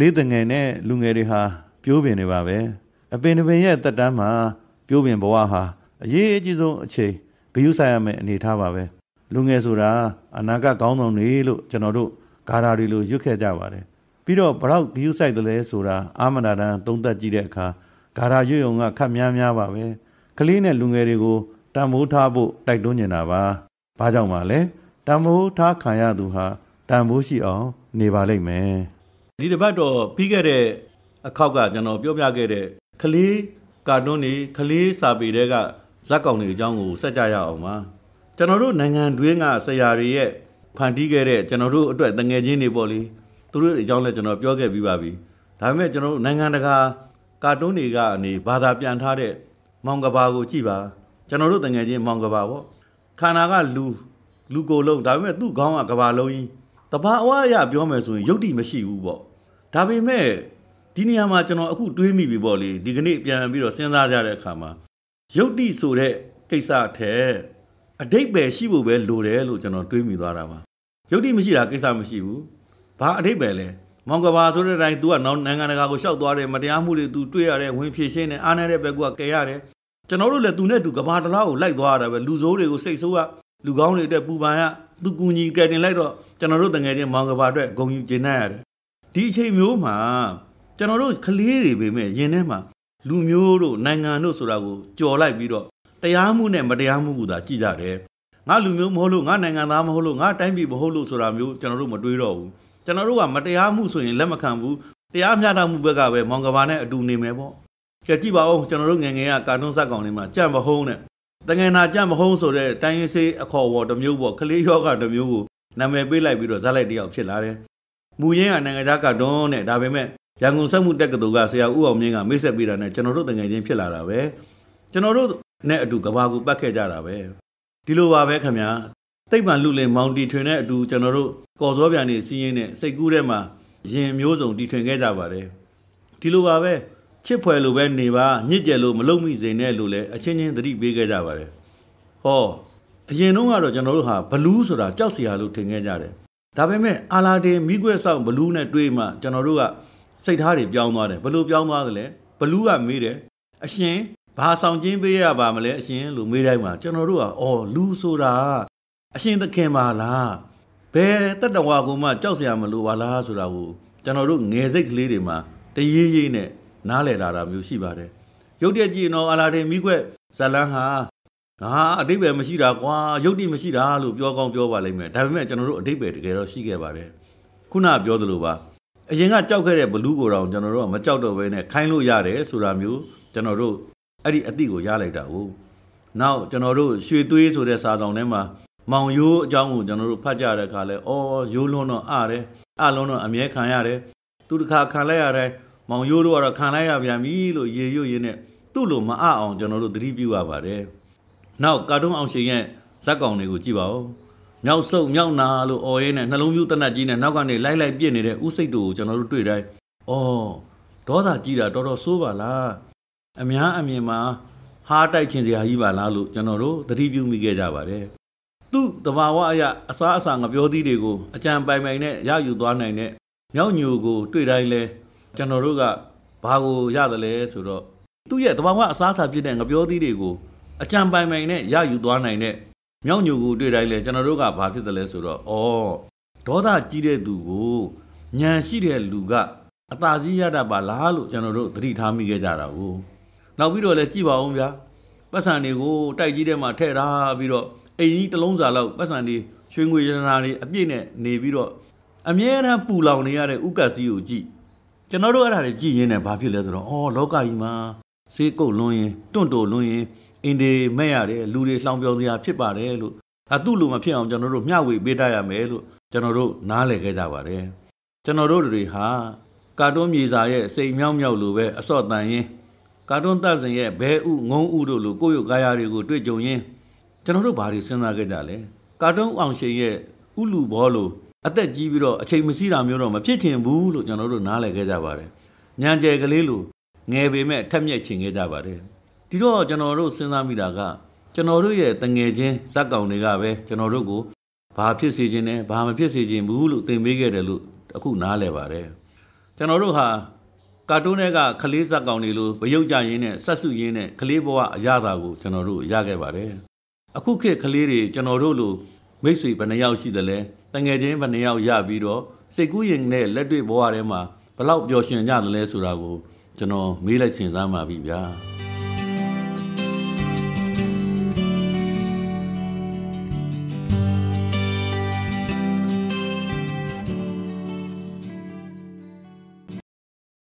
လေးတငယ်နဲ့လူငယ်တွေဟာ ပြိုးပင်တွေပါပဲအပင်တစ်ပင်ရဲ့တက်တန်းမှာပြိုးပင်ဘဝဟာအရေးအကြီးဆုံးအချိန်ဘယူဆိုင်ရမယ့်အနေထားပါပဲလူငယ်ဆိုတာအနာဂတ်ကောင်းဆောင်တွေလို့ကျွန်တော်တို့ဂါရာတွေလိုရွတ်ခဲ့ကြပါတယ်ပြီးတော့ဘရောက်ဘယူဆိုင်တယ်လဲဆိုတာအာမနာတန်သုံးသက်ကြည့်တဲ့အခါဂါရာရွတ်ယုံကခက်များများပါပဲကလေးနဲ့လူငယ်တွေကိုတန်ဖိုးထားဖို့တိုက်တွန်းနေတာပါဘာကြောင့်ပါလဲတန်ဖိုးထားခံရသူဟာတန်ဖိုးရှိအောင်နေပါလိမ့်မယ်ဒီတစ်ပတ်တော့ပြီးခဲ့တဲ့အခောက်ကကျွန်တော်ပြောပြခဲ့တဲ့ကလေးကာတွန်းတွေကလေးစာပေတွေကဇက်ကောင်တွေအကြောင်းကိုစက်ကြရအောင်ပါကျွန်တော်တို့နိုင်ငံတွင်းကဆရာတွေရဲ့ဖန်တီးခဲ့တဲ့ကျွန်တော်တို့အတွက်တငယ်ချင်းတွေပေါ့လေသူတို့အကြောင်းလည်းကျွန်တော်ပြောခဲ့ပြီးပါပြီဒါပေမဲ့ကျွန်တော်တို့နိုင်ငံတကာကာတွန်းတွေကနေဘာသာပြန်ထားတဲ့မောင်ကဘာကိုကြည့်ပါ ကျွန်တော်တို့တငယ်ချင်းမောင်ကဘာပေါ့ခန္ဓာကလူလူကိုယ်လုံးဒါပေမဲ့သူ့ခေါင်းကကဘာလုံးကြီးတဘာဝအရပြောမယ်ဆိုရင်ယုတ်တိမရှိဘူးပေါ့ဒါပေမဲ့ဒီနေရာမှာကျွန်တော်အခုတွေးမိပြီပေါ့လေဒီကနေ့ပြန်ပြီးတော့စဉ်းစားကြတဲ့အခါမှာယုတ်တိဆိုတဲ့ကိစ္စအထက်အတိတ်ပဲရှိဖို့ပဲလိုတယ်လို့ကျွန်တော်တွေးမိသွားတာပါယုတ်တိမရှိတာကိစ္စမရှိဘူးဘာအတိတ်ပဲလဲမောင်ကဘာဆိုတဲ့အတိုင်း तू ကနောက်နိုင်ငံတကာကိုရှောက်သွားတယ်မတရားမှုတွေ तू တွေ့ရတယ်ဝင်ဖြည့်ရှင်းတယ်အားနည်းတဲ့ဘက်ကကယ်ရတယ်ကျွန်တော်တို့လည်း तू နဲ့ तू ကဘာတလားကိုလိုက်သွားရတာပဲလူဆိုးတွေကိုစိတ်ဆိုးကလူကောင်းတွေအတွက်ပူပန်ရသူကူညီကယ်တင်လိုက်တော့ကျွန်တော်တို့တငယ်ချင်းမောင်ကဘာအတွက်ဂုံယူကျင်နိုင်ရတယ်ဒီအချိန်မျိုးမှာကျွန်တော်တို့ကလေးတွေပဲမဲ့ရင်ထဲမှာလူမျိုးတို့နိုင်ငံတို့ဆိုတာကိုကြော်လိုက်ပြီးတော့တရားမှုနဲ့မတရားမှုကိုသာကြည်ကြတယ်ငါလူမျိုးမဟုတ်လို့ငါနိုင်ငံသားမဟုတ်လို့ငါတိုင်းပြည်မဟုတ်လို့ဆိုတာမျိုးကျွန်တော်တို့မတွေးတော့ဘူးကျွန်တော်တို့ကမတရားမှုဆိုရင်လက်မခံဘူးတရားမျှတမှုဘက်ကပဲမောင်ကဘာနဲ့အတူနေမယ်ပေါ့ကြည့်ပါဦးကျွန်တော်တို့ငငယ်ကကာတွန်းဇာတ်ကောင်တွေမှာကြံ့မဟုံးနဲ့တငယ်နာကြမဟုံးဆိုတဲ့တိုင်းရင်းစေးအခေါ်ဝေါ်တစ်မျိုးပေါ့ကလေးယောဂတစ်မျိုးကိုနာမည်ပေးလိုက်ပြီးတော့ဇက်လိုက်တယောက်ဖြစ်လာတယ်။မူရင်းကနိုင်ငံသားကတွန်းနဲ့ဒါပေမဲ့ရန်ကုန်စက်မှုတက္ကသိုလ်ကဆရာဦးအောင်မြင့်ကမိတ်ဆက်ပေးတာနဲ့ကျွန်တော်တို့တငယ်ချင်းဖြစ်လာတာပဲ။ကျွန်တော်တို့နဲ့အတူကဘာကိုပတ်ခဲ့ကြတာပဲ။ဒီလိုပါပဲခင်ဗျာ။တိတ်ပန်လူလင်မောင်တီထွင်တဲ့အတူကျွန်တော်တို့ကော်စောပြန်နေစီးရင်နဲ့စိတ်ကူးထဲမှာရင်မျိုးစုံတီထွင်ခဲ့ကြပါတယ်။ဒီလိုပါပဲ။ချစ်ဖွယ်လိုပဲနေပါညစ်ကြယ်လို့မလုံမိစေနဲ့လို့လည်းအချင်းချင်းသတိပေးခဲ့ကြပါတယ်ဟောအရင်တုန်းကတော့ကျွန်တော်တို့ဟာဘလူးဆိုတာကြောက်စရာလို့ထင်ခဲ့ကြတယ်ဒါပေမဲ့အာလာဒင်မိခွဲဆောင်ဘလူးနဲ့တွေးမှကျွန်တော်တို့ကစိတ်ထားတွေပြောင်းသွားတယ်ဘလို့ပြောင်းသွားသလဲဘလူးကမေးတယ်အရှင်ဘာဆောင်ချင်းပေးရပါမလဲအရှင်လို့မေးတိုင်းမှာကျွန်တော်တို့ကအော်လူဆိုတာအရှင်သခင်ပါလားဘယ်တတဝါကိုမှကြောက်စရာမလိုပါလားဆိုတာကိုကျွန်တော်တို့ငယ်စိတ်ကလေးတွေမှာတရေးရေးနဲ့နားလည်လာတာမျိုးရှိပါတယ်ရုပ်တရက်ကြည့်တော့အလာဒင်မိခွက်ဇလန်းဟာငါအတိတ်ပဲမရှိတာကွာရုပ်တိမရှိတာလို့ပြောကောင်းပြောပါလိမ့်မယ်ဒါပေမဲ့ကျွန်တော်တို့အတိတ်ပဲတကယ်တော့ရှိခဲ့ပါတယ်ခုနပြောသလိုပါအရင်ကကြောက်ခဲ့တဲ့ဘလူးကိုတော့ကျွန်တော်တို့ကမကြောက်တော့ဘဲနဲ့ခိုင်းလို့ရတယ်ဆိုတာမျိုးကျွန်တော်တို့အဲ့ဒီအသည့်ကိုရလိုက်တာကိုနောက်ကျွန်တော်တို့ရွှေသွေးဆိုတဲ့စာဆောင်ထဲမှာမောင်ရိုးအကြောင်းကိုကျွန်တော်တို့ဖတ်ကြတဲ့အခါလဲအော်ရိုးလွန်းတော့အားတယ်အလွန်းတော့အမြဲခံရတယ်သူတစ်ခါခံလိုက်ရတယ်မောင်ရိုးတို့ကတော့ခံလိုက်ရပြန်ပြီလို့ရေရွတ်ရင်းနဲ့သူ့လိုမအအောင်ကျွန်တော်တို့သတိပြုရပါတယ်။နောက်ကာတွန်းအောင်ရှင်ရဲ့ဇက်ကောင်တွေကို ကြည့်ပါဦး။မြောက်ဆုပ်မြောက်နာလို့အော်ရဲနဲ့နှလုံးပြူးတနတ်ကြီးနဲ့နောက်ကနေလိုက်လိုက်ပြစ်နေတဲ့ဥစိတ်တို့ကိုကျွန်တော်တို့တွေ့တိုင်းအော်ဒေါသကြီးတာတော်တော်ဆိုးပါလား။အများအမြင်မှာဟားတိုက်ခြင်းစရာကြီးပါလားလို့ကျွန်တော်တို့သတိပြုမိခဲ့ကြပါတယ်။သူ့တဘာဝအရအစားအစာငပြောသီးတွေကိုအကြံပိုင်ပိုင်နဲ့ရယူသွားနိုင်တဲ့မြောက်ညိုကိုတွေ့တိုင်းလဲကျွန်တော်တို့ကဘာကိုရတယ်လဲဆိုတော့သူ့ရဲ့တဘာဝအစားအစာဖြစ်တဲ့ငပြောသီးတွေကိုအကြံပိုင်ပိုင်နဲ့ရယူသွားနိုင်တဲ့မြောက်ညူကိုတွေ့တိုင်းလဲကျွန်တော်တို့ကဘာဖြစ်တယ်လဲဆိုတော့ဩဒေါသကြီးတဲ့သူကိုညံရှိတဲ့လူကအသာစီးရတာပါလားလို့ကျွန်တော်တို့သတိထားမိခဲ့ကြတာကိုနောက်ပြီးတော့လဲကြည့်ပါဦးဗျာပတ်စံတွေကိုတိုက်ကြီးထဲမှာထည့်ထားပြီးတော့အိမ်ကြီးတစ်လုံးစာလောက်ပတ်စံတွေရွှေငွေရတနာတွေအပြည့်နဲ့နေပြီးတော့အမြဲတမ်းပူလောင်နေရတဲ့ဥက္ကစီကိုကြည့်ကျွန်တော်တို့အဲ့ဒါတွေကြည့်ရင်းနဲ့ဘာဖြစ်လဲဆိုတော့အော်လောကကြီးမှာစေးကုတ်လွန်းရင်တွန့်တိုလွန်းရင်အင်းဒီမဲ့ရတယ်လူတွေလှောင်ပြောင်းစရာဖြစ်ပါတယ်လို့အတုလိုမဖြစ်အောင်ကျွန်တော်တို့မျှဝေပေးတတ်ရမယ်လို့ကျွန်တော်တို့နားလည်ခဲ့ကြပါတယ်ကျွန်တော်တို့တွေဟာကာတွန်းမြေစာရဲ့စိတ်မြောက်မြောက်လိုပဲအစော့တန်ရင်ကာတွန်းတပ်စင်ရဲ့ဘဲဥငုံဥတို့လိုကိုယ့်ရုပ်ကာယတွေကိုတွေ့ကြုံရင်ကျွန်တော်တို့ဘာတွေစဉ်းစားခဲ့ကြလဲကာတွန်းအောင်ရှင်ရဲ့ဥလူဘောလိုအသက်ကြီးပြီးတော့အချိန်မရှိတာမျိုးတော့မဖြစ်ချင်ဘူးလို့ကျွန်တော်တို့နားလည်ခဲ့ကြပါတယ်။ညံကျဲကလေးလိုငယ်ပေမဲ့ထက်မြက်ချင်ခဲ့ကြပါတယ်။ဒီတော့ကျွန်တော်တို့စဉ်းစားမိတာကကျွန်တော်တို့ရဲ့တငယ်ချင်းဇက်ကောင်တွေကပဲကျွန်တော်တို့ကိုဘာဖြစ်စေခြင်းနဲ့ဘာမဖြစ်စေခြင်းဘူးလို့သင်ပေးခဲ့တယ်လို့အခုနားလည်ပါတယ်။ကျွန်တော်တို့ဟာကာတွန်းတွေကကလေးဇက်ကောင်တွေလိုမယုတ်ကြရင်းနဲ့ဆက်စုရင်းနဲ့ကလေးဘဝအရသာကိုကျွန်တော်တို့ရခဲ့ပါတယ်။အခုခေတ်ကလေးတွေကျွန်တော်တို့လိုမိတ်ဆွေဘယ်နှယောက်ရှိတယ်လဲ။တငယ်ချင်းဗနေရောက်ရပြီးတော့စိတ်ကူးရင်နဲ့လက်တွေ့ဘဝထဲမှာဘလောက်ပျော်ရွှင်ကြသလဲဆိုတာကိုကျွန်တော်မေးလိုက်စဉ်းစားမှာပြီဗျာ